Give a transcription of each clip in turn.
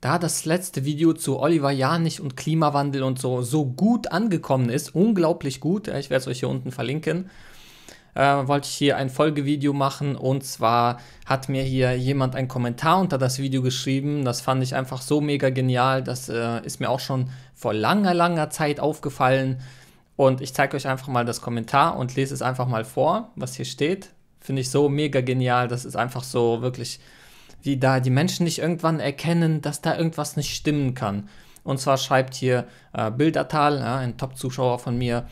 Da das letzte Video zu Oliver Janich und Klimawandel und so so gut angekommen ist, unglaublich gut, ich werde es euch hier unten verlinken, äh, wollte ich hier ein Folgevideo machen. Und zwar hat mir hier jemand einen Kommentar unter das Video geschrieben. Das fand ich einfach so mega genial. Das äh, ist mir auch schon vor langer, langer Zeit aufgefallen. Und ich zeige euch einfach mal das Kommentar und lese es einfach mal vor, was hier steht. Finde ich so mega genial. Das ist einfach so wirklich wie da die Menschen nicht irgendwann erkennen, dass da irgendwas nicht stimmen kann. Und zwar schreibt hier äh, Bildertal, ja, ein Top-Zuschauer von mir,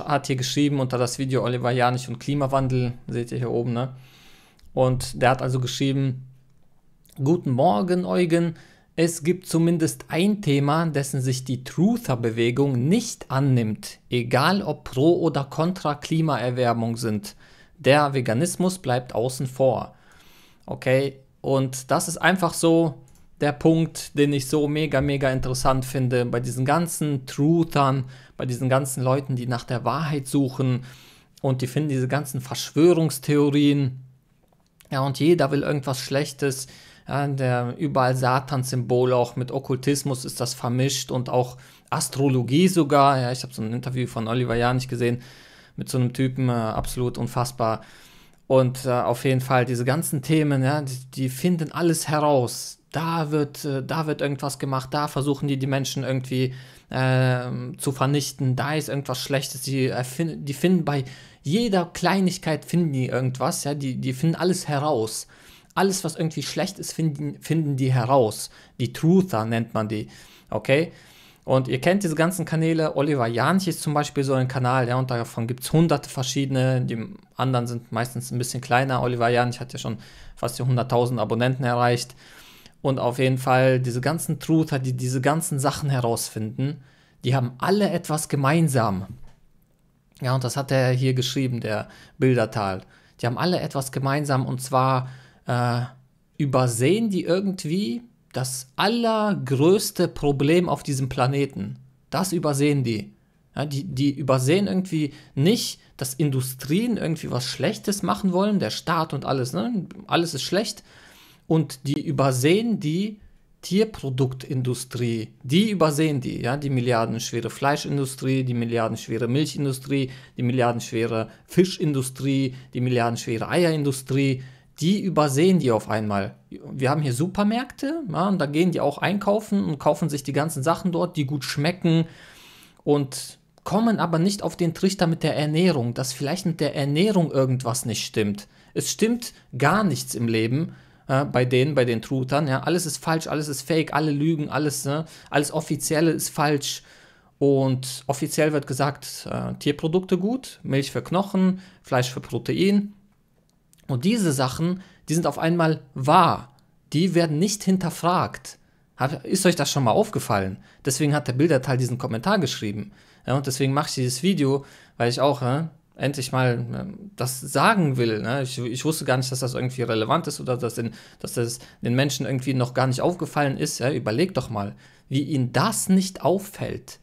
hat hier geschrieben unter das Video Oliver Janich und Klimawandel, seht ihr hier oben, ne? Und der hat also geschrieben, Guten Morgen, Eugen. Es gibt zumindest ein Thema, dessen sich die Truther-Bewegung nicht annimmt, egal ob pro oder kontra Klimaerwärmung sind. Der Veganismus bleibt außen vor. Okay, und das ist einfach so der Punkt, den ich so mega, mega interessant finde bei diesen ganzen Truthern, bei diesen ganzen Leuten, die nach der Wahrheit suchen und die finden diese ganzen Verschwörungstheorien. Ja, und jeder will irgendwas Schlechtes. Ja, der, überall satan symbol auch mit Okkultismus ist das vermischt und auch Astrologie sogar. Ja, ich habe so ein Interview von Oliver Janich gesehen mit so einem Typen, äh, absolut unfassbar und äh, auf jeden Fall diese ganzen Themen, ja, die, die finden alles heraus. Da wird, äh, da wird irgendwas gemacht, da versuchen die die Menschen irgendwie äh, zu vernichten, da ist irgendwas Schlechtes. Die, äh, die finden bei jeder Kleinigkeit finden die irgendwas, ja, die, die finden alles heraus. Alles, was irgendwie schlecht ist, finden, finden die heraus. Die Truther nennt man die, okay? Und ihr kennt diese ganzen Kanäle. Oliver Janich ist zum Beispiel so ein Kanal, ja, und davon gibt es hunderte verschiedene. Die anderen sind meistens ein bisschen kleiner. Oliver Janich hat ja schon fast die 100.000 Abonnenten erreicht. Und auf jeden Fall diese ganzen Truther, die diese ganzen Sachen herausfinden, die haben alle etwas gemeinsam. Ja, und das hat er hier geschrieben, der Bildertal. Die haben alle etwas gemeinsam und zwar äh, übersehen die irgendwie das allergrößte Problem auf diesem Planeten. Das übersehen die. Ja, die, die übersehen irgendwie nicht, dass Industrien irgendwie was Schlechtes machen wollen, der Staat und alles, ne? alles ist schlecht. Und die übersehen die Tierproduktindustrie, die übersehen die, ja, die milliardenschwere Fleischindustrie, die milliardenschwere Milchindustrie, die milliardenschwere Fischindustrie, die milliardenschwere Eierindustrie, die übersehen die auf einmal. Wir haben hier Supermärkte, ja, und da gehen die auch einkaufen und kaufen sich die ganzen Sachen dort, die gut schmecken und kommen aber nicht auf den Trichter mit der Ernährung, dass vielleicht mit der Ernährung irgendwas nicht stimmt. Es stimmt gar nichts im Leben äh, bei denen, bei den Trutern. Ja. Alles ist falsch, alles ist fake, alle lügen, alles, ne, alles Offizielle ist falsch. Und offiziell wird gesagt, äh, Tierprodukte gut, Milch für Knochen, Fleisch für Protein. Und diese Sachen, die sind auf einmal wahr. Die werden nicht hinterfragt. Ist euch das schon mal aufgefallen? Deswegen hat der Bilderteil diesen Kommentar geschrieben. Ja, und deswegen mache ich dieses Video, weil ich auch ne, endlich mal ne, das sagen will. Ne? Ich, ich, wusste gar nicht, dass das irgendwie relevant ist oder dass, den, dass das den Menschen irgendwie noch gar nicht aufgefallen ist. Ja? Überlegt doch mal, wie ihnen das nicht auffällt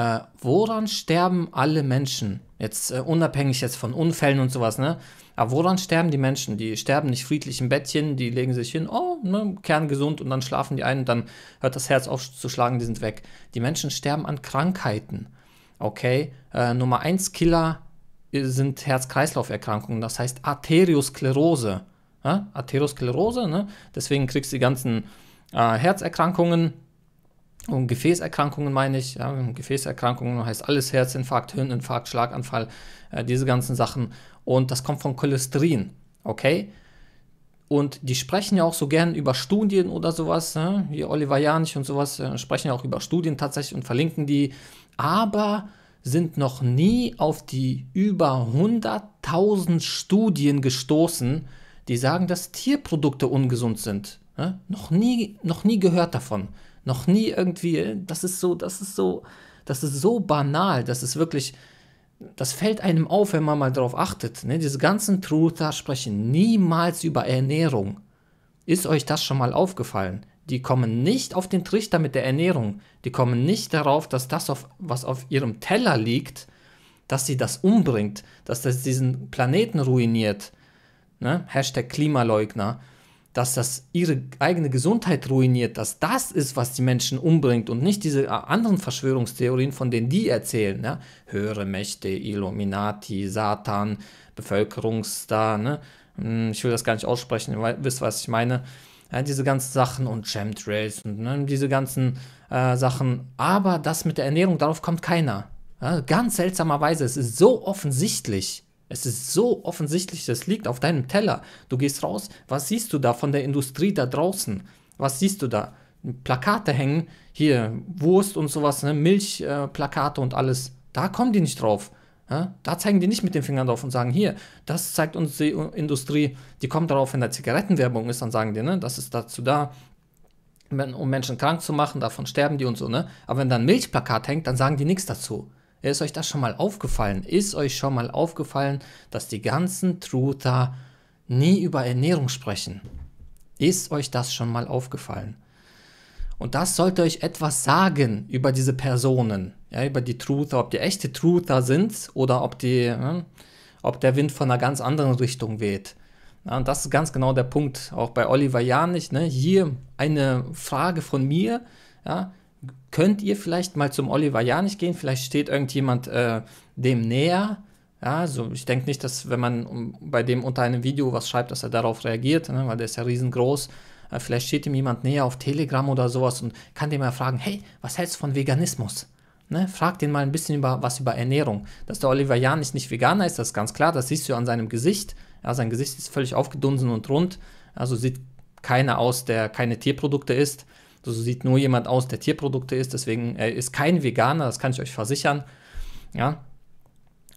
äh, woran sterben alle Menschen? Jetzt äh, unabhängig jetzt von Unfällen und sowas, ne? Aber woran sterben die Menschen? Die sterben nicht friedlich im Bettchen, die legen sich hin, oh, ne, kerngesund und dann schlafen die ein und dann hört das Herz auf zu schlagen, die sind weg. Die Menschen sterben an Krankheiten. Okay, äh, Nummer 1 Killer äh, sind Herz-Kreislauf-Erkrankungen, das heißt Arteriosklerose. Ja? Arteriosklerose, ne? deswegen kriegst du die ganzen äh, Herzerkrankungen, und Gefäßerkrankungen meine ich, ja, Gefäßerkrankungen heißt alles Herzinfarkt, Hirninfarkt, Schlaganfall, äh, diese ganzen Sachen. Und das kommt von Cholesterin, okay? Und die sprechen ja auch so gern über Studien oder sowas, ne? wie Oliver Janich und sowas, äh, sprechen ja auch über Studien tatsächlich und verlinken die, aber sind noch nie auf die über 100.000 Studien gestoßen, die sagen, dass Tierprodukte ungesund sind. Ne? Noch, nie, noch nie gehört davon. Noch nie irgendwie, das ist so, das ist so, das ist so banal, das ist wirklich, das fällt einem auf, wenn man mal darauf achtet. Ne? Diese ganzen Truthahn sprechen niemals über Ernährung. Ist euch das schon mal aufgefallen? Die kommen nicht auf den Trichter mit der Ernährung. Die kommen nicht darauf, dass das, auf, was auf ihrem Teller liegt, dass sie das umbringt, dass das diesen Planeten ruiniert. Ne? Hashtag Klimaleugner dass das ihre eigene Gesundheit ruiniert, dass das ist, was die Menschen umbringt und nicht diese äh, anderen Verschwörungstheorien, von denen die erzählen, ne? höhere Mächte, Illuminati, Satan, Bevölkerungsstar, ne? Hm, ich will das gar nicht aussprechen, ihr wisst, was ich meine, ja, diese ganzen Sachen und Chemtrails und ne, diese ganzen äh, Sachen, aber das mit der Ernährung, darauf kommt keiner. Ja, ganz seltsamerweise, es ist so offensichtlich. Es ist so offensichtlich, das liegt auf deinem Teller. Du gehst raus, was siehst du da von der Industrie da draußen? Was siehst du da? Plakate hängen, hier Wurst und sowas, ne? Milchplakate äh, und alles. Da kommen die nicht drauf. Ja? Da zeigen die nicht mit den Fingern drauf und sagen, hier, das zeigt uns die Industrie. Die kommen darauf, wenn da Zigarettenwerbung ist, dann sagen die, ne, das ist dazu da, um Menschen krank zu machen, davon sterben die und so, ne? Aber wenn da ein Milchplakat hängt, dann sagen die nichts dazu. Ist euch das schon mal aufgefallen? Ist euch schon mal aufgefallen, dass die ganzen Truther nie über Ernährung sprechen? Ist euch das schon mal aufgefallen? Und das sollte euch etwas sagen über diese Personen, ja, über die Truther, ob die echte Truther sind oder ob, die, ja, ne, ob der Wind von einer ganz anderen Richtung weht. Ja, und das ist ganz genau der Punkt, auch bei Oliver Janich. Ne? Hier eine Frage von mir. Ja? könnt ihr vielleicht mal zum Oliver Janich gehen, vielleicht steht irgendjemand äh, dem näher. Ja, also ich denke nicht, dass wenn man bei dem unter einem Video was schreibt, dass er darauf reagiert, ne, weil der ist ja riesengroß. Äh, vielleicht steht ihm jemand näher auf Telegram oder sowas und kann dem mal fragen, hey, was hältst du von Veganismus? Ne, frag den mal ein bisschen über was über Ernährung. Dass der Oliver Janich nicht Veganer ist, das ist ganz klar, das siehst du an seinem Gesicht. Ja, sein Gesicht ist völlig aufgedunsen und rund, also sieht keiner aus, der keine Tierprodukte isst. So sieht nur jemand aus, der Tierprodukte isst. Deswegen er ist kein Veganer, das kann ich euch versichern. Ja.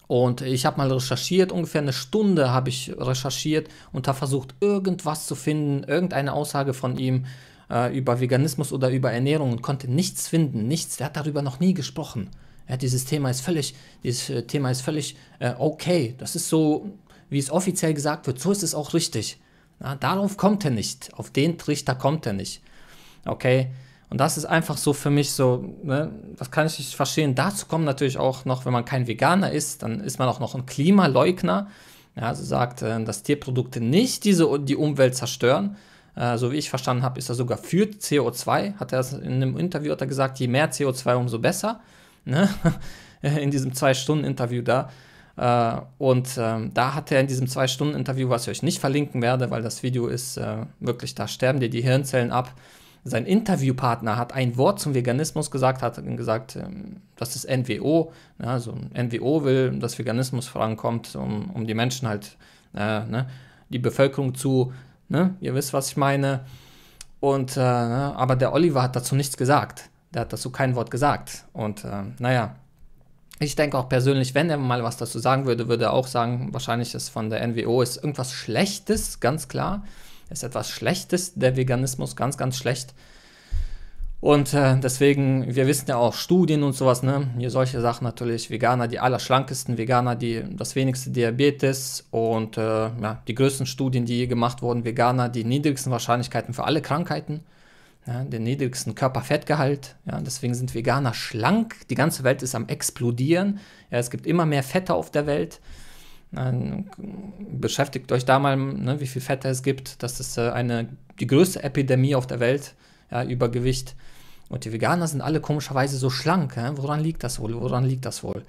Und ich habe mal recherchiert, ungefähr eine Stunde habe ich recherchiert und habe versucht, irgendwas zu finden, irgendeine Aussage von ihm äh, über Veganismus oder über Ernährung und konnte nichts finden, nichts. Er hat darüber noch nie gesprochen. Ja, dieses Thema ist völlig, dieses äh, Thema ist völlig äh, okay. Das ist so, wie es offiziell gesagt wird, so ist es auch richtig. Ja, darauf kommt er nicht. Auf den Trichter kommt er nicht okay. Und das ist einfach so für mich so, ne, das kann ich nicht verstehen. Dazu kommen natürlich auch noch, wenn man kein Veganer ist, dann ist man auch noch ein Klimaleugner. Ja, also sagt, äh, dass Tierprodukte nicht diese, die Umwelt zerstören. Äh, so wie ich verstanden habe, ist er sogar für CO2. Hat er das in einem Interview hat er gesagt, je mehr CO2, umso besser. Ne? in diesem Zwei-Stunden-Interview da. Äh, und äh, da hat er in diesem Zwei-Stunden-Interview, was ich euch nicht verlinken werde, weil das Video ist äh, wirklich, da sterben dir die Hirnzellen ab sein Interviewpartner hat ein Wort zum Veganismus gesagt, hat gesagt, ähm, das ist NWO. Ja, ne, so NWO will, dass Veganismus vorankommt, um, um die Menschen halt, äh, ne, die Bevölkerung zu, ne, ihr wisst, was ich meine. Und, äh, ne, aber der Oliver hat dazu nichts gesagt. Der hat dazu kein Wort gesagt. Und äh, naja, ich denke auch persönlich, wenn er mal was dazu sagen würde, würde er auch sagen, wahrscheinlich ist von der NWO ist irgendwas Schlechtes, ganz klar ist etwas Schlechtes, der Veganismus ganz, ganz schlecht. Und äh, deswegen, wir wissen ja auch Studien und sowas, ne? Hier solche Sachen natürlich, Veganer, die allerschlankesten Veganer, die das wenigste Diabetes und äh, ja, die größten Studien, die je gemacht wurden, Veganer, die niedrigsten Wahrscheinlichkeiten für alle Krankheiten, ja, ne? den niedrigsten Körperfettgehalt. Ja, deswegen sind Veganer schlank, die ganze Welt ist am explodieren. Ja, es gibt immer mehr Fette auf der Welt. Ähm, beschäftigt euch da mal, ne, wie viel Fette es gibt. Das ist äh, eine, die größte Epidemie auf der Welt, ja, Übergewicht. Und die Veganer sind alle komischerweise so schlank. Ja? Woran liegt das wohl? Woran liegt das wohl?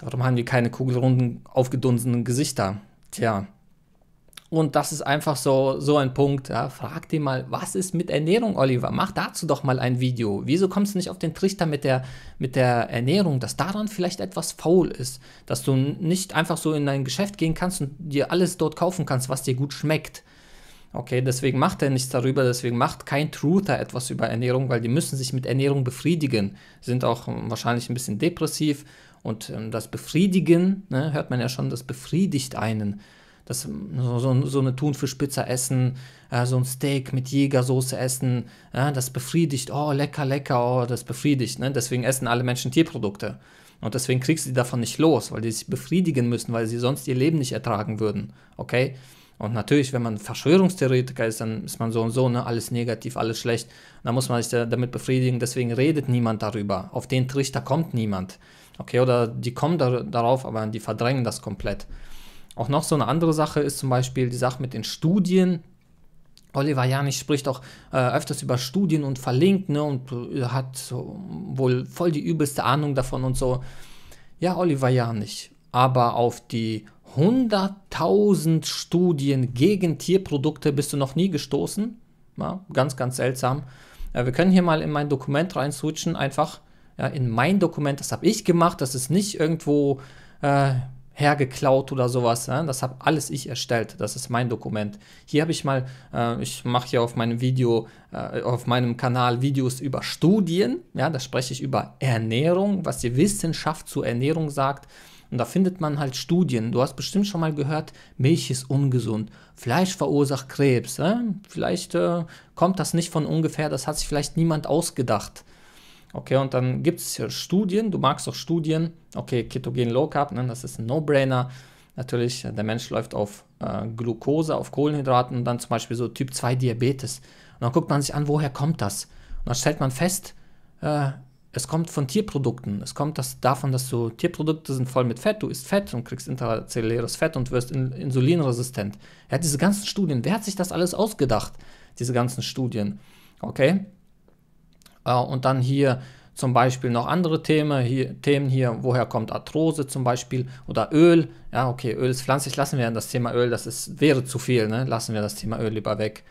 Warum haben die keine kugelrunden, aufgedunsenen Gesichter? Tja, und das ist einfach so, so ein Punkt. Ja. Frag dir mal, was ist mit Ernährung, Oliver? Mach dazu doch mal ein Video. Wieso kommst du nicht auf den Trichter mit der, mit der Ernährung, dass daran vielleicht etwas faul ist? Dass du nicht einfach so in dein Geschäft gehen kannst und dir alles dort kaufen kannst, was dir gut schmeckt. Okay, deswegen macht er nichts darüber, deswegen macht kein Truther etwas über Ernährung, weil die müssen sich mit Ernährung befriedigen, sind auch ähm, wahrscheinlich ein bisschen depressiv und ähm, das Befriedigen, ne, hört man ja schon, das befriedigt einen das, so, so eine Thunfischpizza essen, äh, so ein Steak mit Jägersoße essen, äh, das befriedigt, oh lecker, lecker, oh das befriedigt. Ne? Deswegen essen alle Menschen Tierprodukte. Und deswegen kriegst du die davon nicht los, weil die sich befriedigen müssen, weil sie sonst ihr Leben nicht ertragen würden. Okay? Und natürlich, wenn man Verschwörungstheoretiker ist, dann ist man so und so, ne, alles negativ, alles schlecht. Da muss man sich da, damit befriedigen, deswegen redet niemand darüber. Auf den Trichter kommt niemand. Okay, oder die kommen da, darauf, aber die verdrängen das komplett. Auch noch so eine andere Sache ist zum Beispiel die Sache mit den Studien. Oliver Janich spricht auch äh, öfters über Studien und verlinkt ne, und äh, hat so, wohl voll die übelste Ahnung davon und so. Ja, Oliver Janich, aber auf die 100.000 Studien gegen Tierprodukte bist du noch nie gestoßen. Ja, ganz, ganz seltsam. Ja, äh, wir können hier mal in mein Dokument rein switchen, einfach ja, in mein Dokument. Das habe ich gemacht. Das ist nicht irgendwo äh, hergeklaut oder sowas. Ne? Das habe alles ich erstellt. Das ist mein Dokument. Hier habe ich mal, äh, ich mache hier auf meinem Video, äh, auf meinem Kanal Videos über Studien. Ja, da spreche ich über Ernährung, was die Wissenschaft zur Ernährung sagt. Und da findet man halt Studien. Du hast bestimmt schon mal gehört, Milch ist ungesund, Fleisch verursacht Krebs. Ne? Vielleicht äh, kommt das nicht von ungefähr, das hat sich vielleicht niemand ausgedacht. Okay, und dann gibt es Studien, du magst auch Studien, okay, Ketogen Low Carb, ne, das ist ein No-Brainer. Natürlich, äh, der Mensch läuft auf äh, Glucose, auf Kohlenhydraten und dann zum Beispiel so Typ 2 Diabetes. Und dann guckt man sich an, woher kommt das? Und dann stellt man fest, äh, es kommt von Tierprodukten. Es kommt das, davon, dass du Tierprodukte sind voll mit Fett, du isst Fett und kriegst intrazelluläres Fett und wirst in, insulinresistent. Ja, diese ganzen Studien, wer hat sich das alles ausgedacht? Diese ganzen Studien. Okay? Äh, und dann hier zum Beispiel noch andere Themen hier, Themen hier, woher kommt Arthrose zum Beispiel oder Öl. Ja, okay, Öl ist pflanzlich, lassen wir das Thema Öl, das ist, wäre zu viel, ne? lassen wir das Thema Öl lieber weg.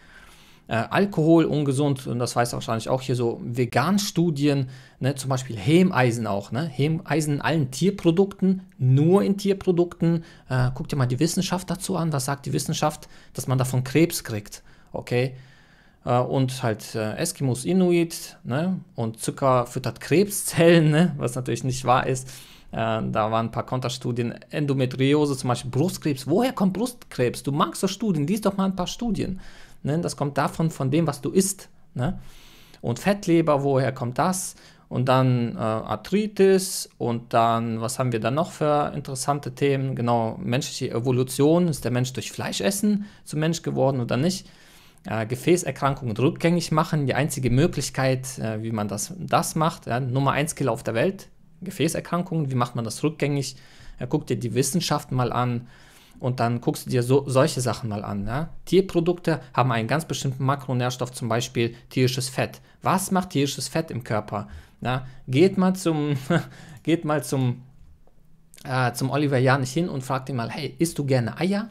Äh, Alkohol ungesund, und das weiß wahrscheinlich auch hier so Vegan-Studien, ne? zum Beispiel Hemeisen auch. Ne? Hemeisen in allen Tierprodukten, nur in Tierprodukten. Äh, guck dir mal die Wissenschaft dazu an, was sagt die Wissenschaft, dass man davon Krebs kriegt. Okay, äh, und halt äh, Eskimos, Inuit ne? und Zucker füttert Krebszellen, ne? was natürlich nicht wahr ist. Äh, da waren ein paar Konterstudien, Endometriose, zum Beispiel Brustkrebs. Woher kommt Brustkrebs? Du magst doch Studien, lies doch mal ein paar Studien. Ne? Das kommt davon, von dem, was du isst. Ne? Und Fettleber, woher kommt das? Und dann äh, Arthritis und dann, was haben wir da noch für interessante Themen? Genau, menschliche Evolution. Ist der Mensch durch Fleischessen zum Mensch geworden oder nicht? äh, Gefäßerkrankungen rückgängig machen. Die einzige Möglichkeit, äh, wie man das, das macht, ja, Nummer 1 Killer auf der Welt, Gefäßerkrankungen, wie macht man das rückgängig? Ja, guck dir die Wissenschaft mal an und dann guckst du dir so, solche Sachen mal an. Ja? Tierprodukte haben einen ganz bestimmten Makronährstoff, zum Beispiel tierisches Fett. Was macht tierisches Fett im Körper? Ja? Geht mal zum, geht mal zum, äh, zum Oliver Janich hin und fragt ihn mal, hey, isst du gerne Eier?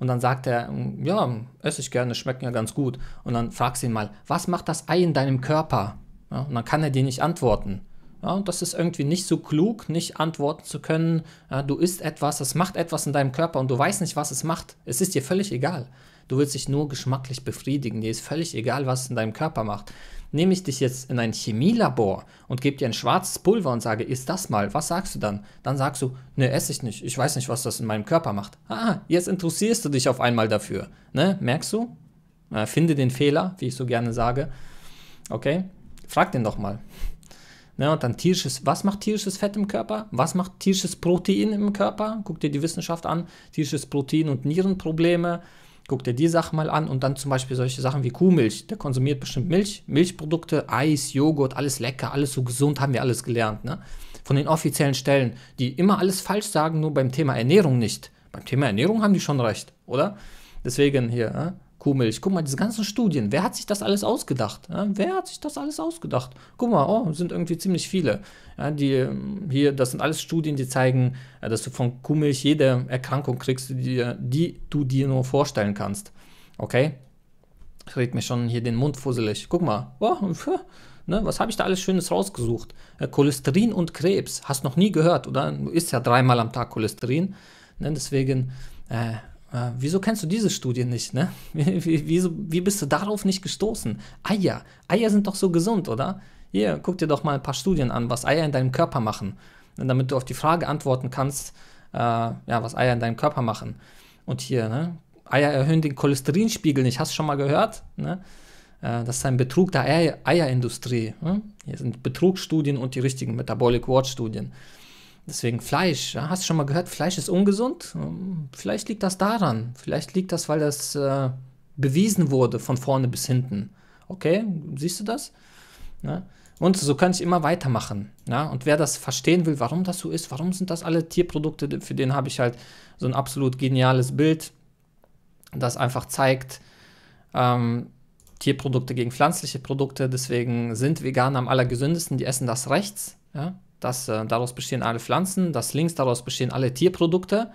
Und dann sagt er, ja, esse ich gerne, schmecken ja ganz gut. Und dann fragst du ihn mal, was macht das Ei in deinem Körper? Ja, und dann kann er dir nicht antworten. Ja, und das ist irgendwie nicht so klug, nicht antworten zu können. Ja, du isst etwas, es macht etwas in deinem Körper und du weißt nicht, was es macht. Es ist dir völlig egal. Du willst dich nur geschmacklich befriedigen. Dir ist völlig egal, was es in deinem Körper macht nehme ich dich jetzt in ein Chemielabor und gebe dir ein schwarzes Pulver und sage, isst das mal, was sagst du dann? Dann sagst du, ne, esse ich nicht, ich weiß nicht, was das in meinem Körper macht. Ah, jetzt interessierst du dich auf einmal dafür. Ne, merkst du? Äh, finde den Fehler, wie ich so gerne sage. Okay, frag den doch mal. Ne, und dann tierisches, was macht tierisches Fett im Körper? Was macht tierisches Protein im Körper? Guck dir die Wissenschaft an, tierisches Protein und Nierenprobleme guck dir die Sachen mal an und dann zum Beispiel solche Sachen wie Kuhmilch. Der konsumiert bestimmt Milch, Milchprodukte, Eis, Joghurt, alles lecker, alles so gesund, haben wir alles gelernt. Ne? Von den offiziellen Stellen, die immer alles falsch sagen, nur beim Thema Ernährung nicht. Beim Thema Ernährung haben die schon recht, oder? Deswegen hier, ne? Kuhmilch. Guck mal, diese ganzen Studien, wer hat sich das alles ausgedacht? Ja, wer hat sich das alles ausgedacht? Guck mal, oh, sind irgendwie ziemlich viele. Ja, die, hier, das sind alles Studien, die zeigen, äh, dass du von Kuhmilch jede Erkrankung kriegst, die, die du dir nur vorstellen kannst. Okay? Ich rede mir schon hier den Mund fusselig. Guck mal, oh, pf, ne, was habe ich da alles Schönes rausgesucht? Äh, Cholesterin und Krebs, hast noch nie gehört, oder? Du isst ja dreimal am Tag Cholesterin. Ne, deswegen, äh, äh, wieso kennst du diese Studie nicht, ne? Wie, wieso, wie bist du darauf nicht gestoßen? Eier, Eier sind doch so gesund, oder? Hier, guck dir doch mal ein paar Studien an, was Eier in deinem Körper machen. Und damit du auf die Frage antworten kannst, äh, ja, was Eier in deinem Körper machen. Und hier, ne? Eier erhöhen den Cholesterinspiegel nicht, hast du schon mal gehört? Ne? Äh, das ist ein Betrug der Eierindustrie. Hm? Hier sind Betrugsstudien und die richtigen Metabolic Watch Studien. Deswegen Fleisch, ja, hast du schon mal gehört, Fleisch ist ungesund? Hm, vielleicht liegt das daran. Vielleicht liegt das, weil das äh, bewiesen wurde von vorne bis hinten. Okay, siehst du das? Ja. Ne? Und so kann ich immer weitermachen. Ja? Und wer das verstehen will, warum das so ist, warum sind das alle Tierprodukte, für den habe ich halt so ein absolut geniales Bild, das einfach zeigt, ähm, Tierprodukte gegen pflanzliche Produkte. Deswegen sind Veganer am allergesündesten, die essen das rechts. Ja? Das, äh, daraus bestehen alle Pflanzen, das links, daraus bestehen alle Tierprodukte.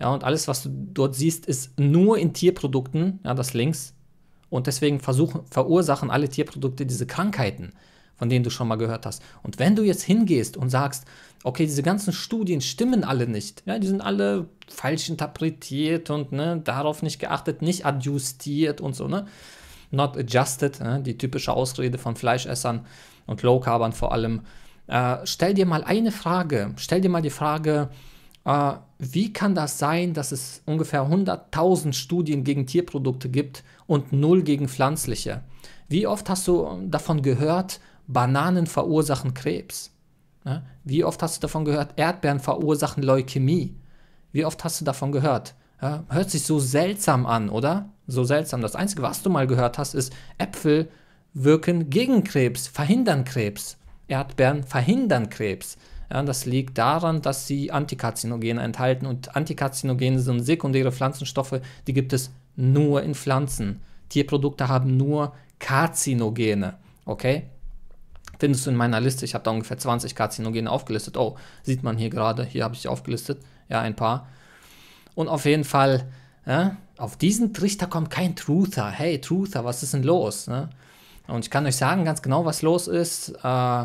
Ja, und alles, was du dort siehst, ist nur in Tierprodukten, ja, das links. Und deswegen versuchen, verursachen alle Tierprodukte diese Krankheiten, von denen du schon mal gehört hast. Und wenn du jetzt hingehst und sagst, okay, diese ganzen Studien stimmen alle nicht, ja, die sind alle falsch interpretiert und ne, darauf nicht geachtet, nicht adjustiert und so, ne? Not adjusted, ne? die typische Ausrede von Fleischessern und Low-Carbern vor allem. Äh, stell dir mal eine Frage. Stell dir mal die Frage, äh, wie kann das sein, dass es ungefähr 100.000 Studien gegen Tierprodukte gibt und null gegen pflanzliche? Wie oft hast du ähm, davon gehört, Bananen verursachen Krebs? Ne? Wie oft hast du davon gehört, Erdbeeren verursachen Leukämie? Wie oft hast du davon gehört? hört sich so seltsam an, oder? So seltsam. Das Einzige, was du mal gehört hast, ist, Äpfel wirken gegen Krebs, verhindern Krebs. Erdbeeren verhindern Krebs. Ja, das liegt daran, dass sie Antikarzinogene enthalten und Antikarzinogene sind sekundäre Pflanzenstoffe, die gibt es nur in Pflanzen. Tierprodukte haben nur Karzinogene, okay? Findest du in meiner Liste, ich habe da ungefähr 20 Karzinogene aufgelistet. Oh, sieht man hier gerade, hier habe ich aufgelistet, ja, ein paar. Und auf jeden Fall, ja, auf diesen Trichter kommt kein Truther. Hey, Truther, was ist denn los? Ja? Ne? Und ich kann euch sagen ganz genau, was los ist. Äh,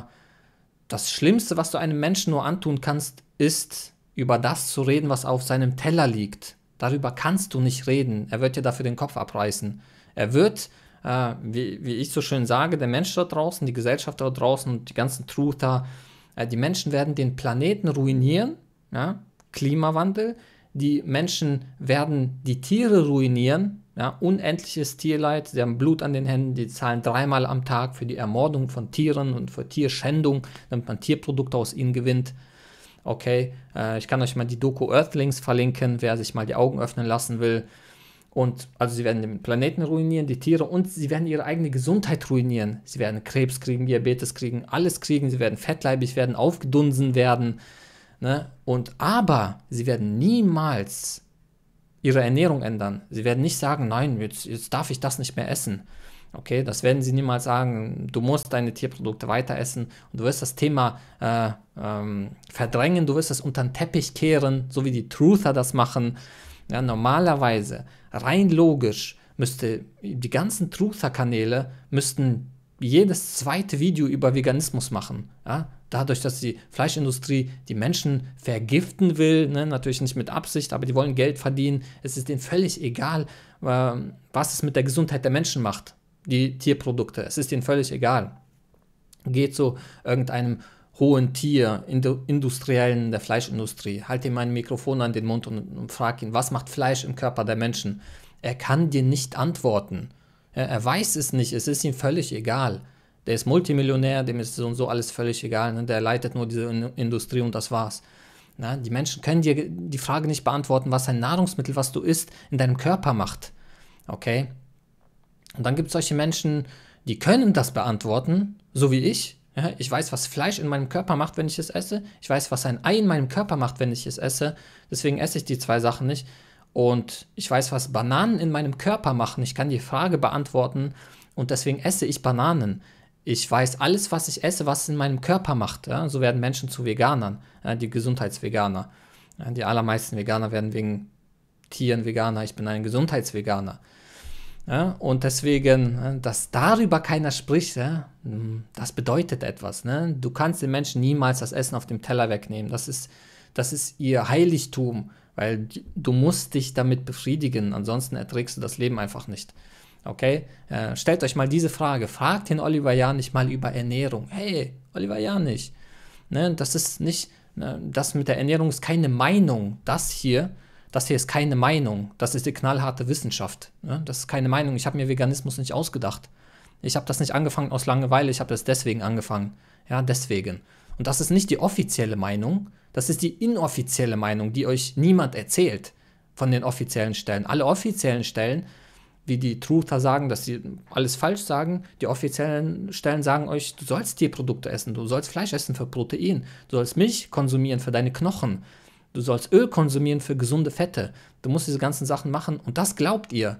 das Schlimmste, was du einem Menschen nur antun kannst, ist, über das zu reden, was auf seinem Teller liegt. Darüber kannst du nicht reden. Er wird dir dafür den Kopf abreißen. Er wird, äh, wie, ich so schön sage, der Mensch da draußen, die Gesellschaft da draußen und die ganzen Truther, äh, die Menschen werden den Planeten ruinieren. Ja? Klimawandel. Die Menschen werden die Tiere ruinieren. Ja, unendliches Tierleid, sie haben Blut an den Händen, die zahlen dreimal am Tag für die Ermordung von Tieren und für Tierschändung, damit man Tierprodukte aus ihnen gewinnt. Okay, äh, ich kann euch mal die Doku Earthlings verlinken, wer sich mal die Augen öffnen lassen will. Und also sie werden den Planeten ruinieren, die Tiere und sie werden ihre eigene Gesundheit ruinieren. Sie werden Krebs kriegen, Diabetes kriegen, alles kriegen, sie werden fettleibig werden, aufgedunsen werden. Ne? Und aber sie werden niemals ihre Ernährung ändern. Sie werden nicht sagen, nein, jetzt, jetzt darf ich das nicht mehr essen. Okay, das werden sie niemals sagen. Du musst deine Tierprodukte weiter essen und du wirst das Thema äh, ähm, verdrängen, du wirst es unter den Teppich kehren, so wie die Truther das machen. Ja, normalerweise, rein logisch, müsste die ganzen Truther-Kanäle müssten jedes zweite Video über Veganismus machen. Ja? dadurch, dass die Fleischindustrie die Menschen vergiften will, ne, natürlich nicht mit Absicht, aber die wollen Geld verdienen. Es ist denen völlig egal, ähm, was es mit der Gesundheit der Menschen macht, die Tierprodukte. Es ist denen völlig egal. Geht zu irgendeinem hohen Tier, Industriellen der Fleischindustrie, halt ihm ein Mikrofon an den Mund und, und frag ihn, was macht Fleisch im Körper der Menschen? Er kann dir nicht antworten. Er, er weiß es nicht, es ist ihm völlig egal. Der ist Multimillionär, dem ist so und so alles völlig egal. Ne? Der leitet nur diese in Industrie und das war's. Na, die Menschen können dir die Frage nicht beantworten, was ein Nahrungsmittel, was du isst, in deinem Körper macht. Okay? Und dann gibt es solche Menschen, die können das beantworten, so wie ich. Ja, ich weiß, was Fleisch in meinem Körper macht, wenn ich es esse. Ich weiß, was ein Ei in meinem Körper macht, wenn ich es esse. Deswegen esse ich die zwei Sachen nicht. Und ich weiß, was Bananen in meinem Körper machen. Ich kann die Frage beantworten und deswegen esse ich Bananen ich weiß alles, was ich esse, was es in meinem Körper macht. Ja? So werden Menschen zu Veganern, ja, die Gesundheitsveganer. Ja, die allermeisten Veganer werden wegen Tieren Veganer. Ich bin ein Gesundheitsveganer. und deswegen, dass darüber keiner spricht, hm, das bedeutet etwas. Ne? Du kannst den Menschen niemals das Essen auf dem Teller wegnehmen. Das ist, das ist ihr Heiligtum, weil du musst dich damit befriedigen. Ansonsten erträgst du das Leben einfach nicht. Okay? Äh, stellt euch mal diese Frage. Fragt den Oliver Janich mal über Ernährung. Hey, Oliver Janich, ne, das ist nicht, ne, das mit der Ernährung ist keine Meinung. Das hier, das hier ist keine Meinung. Das ist die knallharte Wissenschaft. Ne? Das ist keine Meinung. Ich habe mir Veganismus nicht ausgedacht. Ich habe das nicht angefangen aus Langeweile. Ich habe das deswegen angefangen. Ja, deswegen. Und das ist nicht die offizielle Meinung. Das ist die inoffizielle Meinung, die euch niemand erzählt von den offiziellen Stellen. Alle offiziellen Stellen wie die Truther sagen, dass sie alles falsch sagen. Die offiziellen Stellen sagen euch, du sollst Tierprodukte essen, du sollst Fleisch essen für Protein, du sollst Milch konsumieren für deine Knochen, du sollst Öl konsumieren für gesunde Fette. Du musst diese ganzen Sachen machen und das glaubt ihr.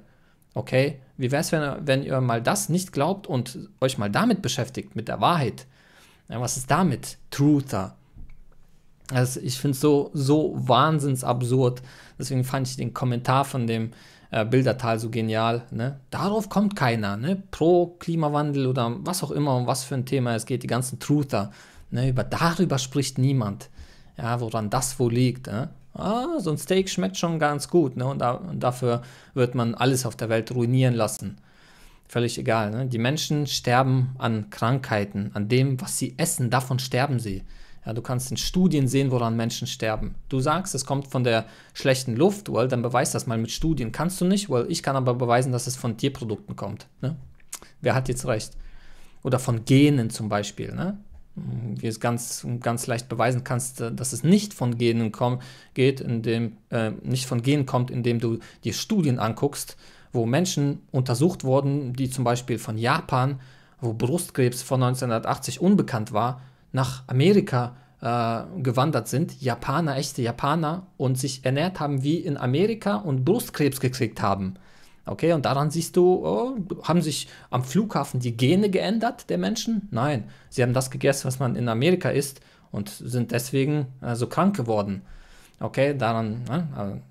Okay, wie wäre es, wenn, wenn ihr mal das nicht glaubt und euch mal damit beschäftigt, mit der Wahrheit? Ja, was ist damit? Truther. Also ich finde es so, so wahnsinnsabsurd. Deswegen fand ich den Kommentar von dem äh, Bildertal so genial. Ne? Darauf kommt keiner, ne? pro Klimawandel oder was auch immer, um was für ein Thema es geht, die ganzen Truther. Ne? Über, darüber spricht niemand, ja, woran das wohl liegt. Ne? Ah, so ein Steak schmeckt schon ganz gut ne? und, da, und dafür wird man alles auf der Welt ruinieren lassen völlig egal. Ne? Die Menschen sterben an Krankheiten, an dem, was sie essen, davon sterben sie. Ja, du kannst in Studien sehen, woran Menschen sterben. Du sagst, es kommt von der schlechten Luft, well, dann beweis das mal mit Studien. Kannst du nicht, well, ich kann aber beweisen, dass es von Tierprodukten kommt. Ne? Wer hat jetzt recht? Oder von Genen zum Beispiel, ne? Hm, wie es ganz, ganz leicht beweisen kannst, äh, dass es nicht von Genen komm, geht, indem, äh, nicht von Genen kommt, indem du dir Studien anguckst, wo Menschen untersucht wurden, die zum Beispiel von Japan, wo Brustkrebs von 1980 unbekannt war, nach Amerika äh, gewandert sind, Japaner, echte Japaner, und sich ernährt haben wie in Amerika und Brustkrebs gekriegt haben. Okay, und daran siehst du, oh, haben sich am Flughafen die Gene geändert der Menschen? Nein, sie haben das gegessen, was man in Amerika isst und sind deswegen äh, so krank geworden. Okay, daran, ne?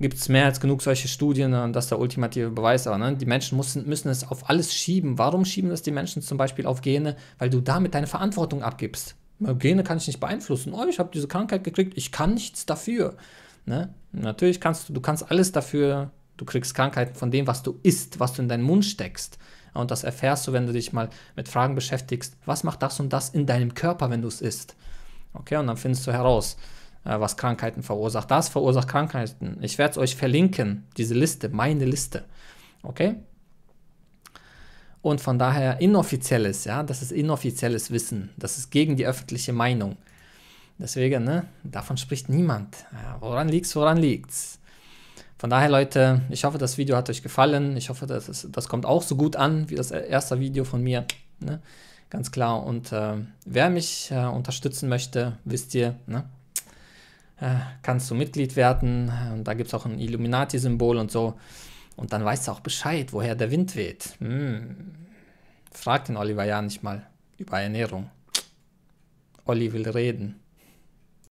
gibt es mehr als genug solche Studien, äh, dass der ultimative Beweis aber, ne? die Menschen müssen, müssen es auf alles schieben. Warum schieben das die Menschen zum Beispiel auf Gene? Weil du damit deine Verantwortung abgibst. Gene kann ich nicht beeinflussen. Oh, ich habe diese Krankheit gekriegt, ich kann nichts dafür. Ne? Natürlich kannst du, du kannst alles dafür, du kriegst Krankheiten von dem, was du isst, was du in deinen Mund steckst. Und das erfährst du, wenn du dich mal mit Fragen beschäftigst, was macht das und das in deinem Körper, wenn du es isst. Okay, und dann findest du heraus. Äh, was Krankheiten verursacht. Das verursacht Krankheiten. Ich werde es euch verlinken, diese Liste, meine Liste. Okay? Und von daher inoffizielles, ja, das ist inoffizielles Wissen. Das ist gegen die öffentliche Meinung. Deswegen, ne, davon spricht niemand. Ja, woran liegt's, woran liegt's? Von daher, Leute, ich hoffe, das Video hat euch gefallen. Ich hoffe, das, ist, das kommt auch so gut an wie das erste Video von mir. Ne? Ganz klar. Und äh, wer mich äh, unterstützen möchte, wisst ihr, ne? Äh, kannst du Mitglied werden. Äh, und da gibt es auch ein Illuminati-Symbol und so. Und dann weißt du auch Bescheid, woher der Wind weht. Hm. Frag den Oliver ja nicht mal über Ernährung. Olli will reden.